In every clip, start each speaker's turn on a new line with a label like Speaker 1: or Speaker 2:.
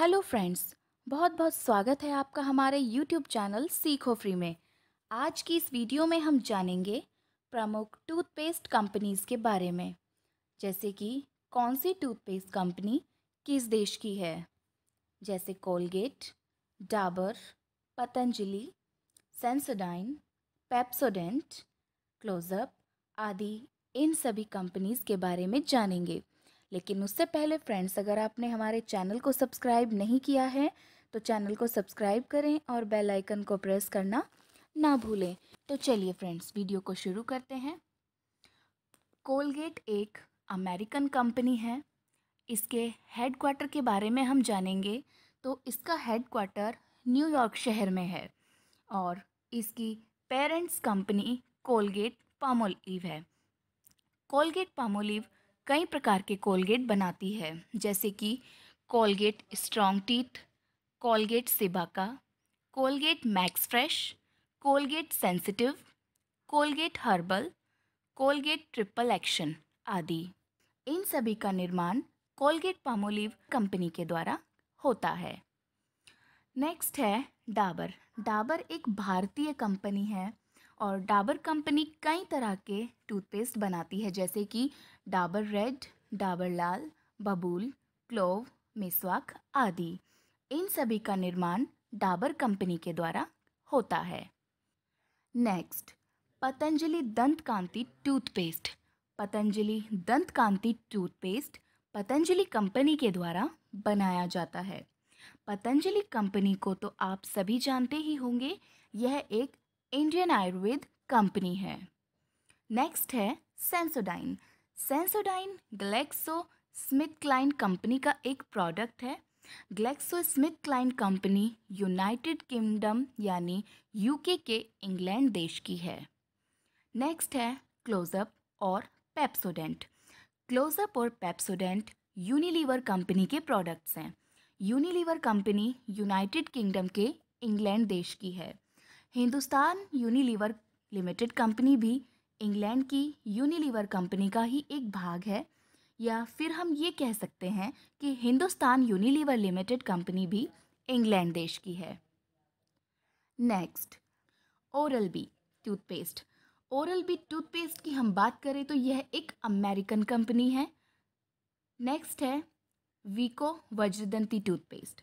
Speaker 1: hello friends बहुत बहुत स्वागत है आपका हमारे यूट्यूब चैनल सीखो फ्री में आज की इस वीडियो में हम जानेंगे प्रमुख टूथपेस्ट कंपनीज़ के बारे में जैसे कि कौन सी टूथपेस्ट कंपनी किस देश की है जैसे Colgate Dabur Patanjali Sensodyne Pepsodent Closeup आदि इन सभी कंपनीज़ के बारे में जानेंगे लेकिन उससे पहले फ्रेंड्स अगर आपने हमारे चैनल को सब्सक्राइब नहीं किया है तो चैनल को सब्सक्राइब करें और बेल आइकन को प्रेस करना ना भूलें तो चलिए फ्रेंड्स वीडियो को शुरू करते हैं कोलगेट एक अमेरिकन कंपनी है इसके हेड क्वार्टर के बारे में हम जानेंगे तो इसका हेड क्वार्टर न्यूयॉर्क शहर में है और इसकी पेरेंट्स कंपनी कोलगेट पामोलिव है कोलगेट पामोलिव कई प्रकार के कोलगेट बनाती है जैसे कि Colgate strong teeth Colgate Cibaca Colgate Max Fresh Colgate sensitive Colgate herbal Colgate triple action आदि इन सभी का निर्माण कोलगेट पामोलिव कंपनी के द्वारा होता है नेक्स्ट है डाबर डाबर एक भारतीय कंपनी है और डाबर कंपनी कई तरह के टूथपेस्ट बनाती है जैसे कि डाबर रेड डाबर लाल बबूल क्लोव मिसवाक आदि इन सभी का निर्माण डाबर कंपनी के द्वारा होता है नेक्स्ट पतंजलि दंत कांति टूथपेस्ट पतंजलि दंत कांति टूथपेस्ट पतंजलि कंपनी के द्वारा बनाया जाता है पतंजलि कंपनी को तो आप सभी जानते ही होंगे यह एक इंडियन आयुर्वेद कंपनी है नेक्स्ट है Sensodyne Sensodyne Glaxo Smith Kline company का एक प्रोडक्ट है Glaxo Smith Kline company United Kingdom यानी यूके के इंग्लैंड देश की है नेक्स्ट है क्लोजअप और पेप्सोडेंट क्लोजअप और पेप्सोडेंट यूनिलीवर कंपनी के प्रोडक्ट्स हैं यूनिलीवर कंपनी यूनाइटेड किंगडम के इंग्लैंड देश की है हिंदुस्तान यूनिलीवर लिमिटेड कंपनी भी इंग्लैंड की यूनिलीवर कंपनी का ही एक भाग है या फिर हम ये कह सकते हैं कि हिंदुस्तान यूनिलीवर लिमिटेड कंपनी भी इंग्लैंड देश की है next Oral B toothpaste Oral B toothpaste की हम बात करें तो यह एक अमेरिकन कंपनी है नेक्स्ट है Vicco Vajradanti toothpaste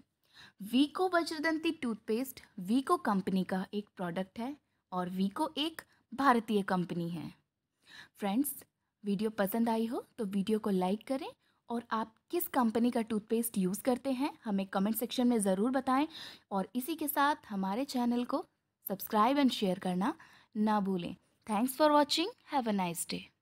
Speaker 1: Vicco Vajradanti toothpaste Vicco company का एक प्रोडक्ट है और वीको एक भारतीय कंपनी है फ्रेंड्स वीडियो पसंद आई हो तो वीडियो को लाइक करें और आप किस कंपनी का टूथपेस्ट यूज़ करते हैं हमें कमेंट सेक्शन में ज़रूर बताएं और इसी के साथ हमारे चैनल को सब्सक्राइब एंड शेयर करना ना भूलें thanks for watching have a nice day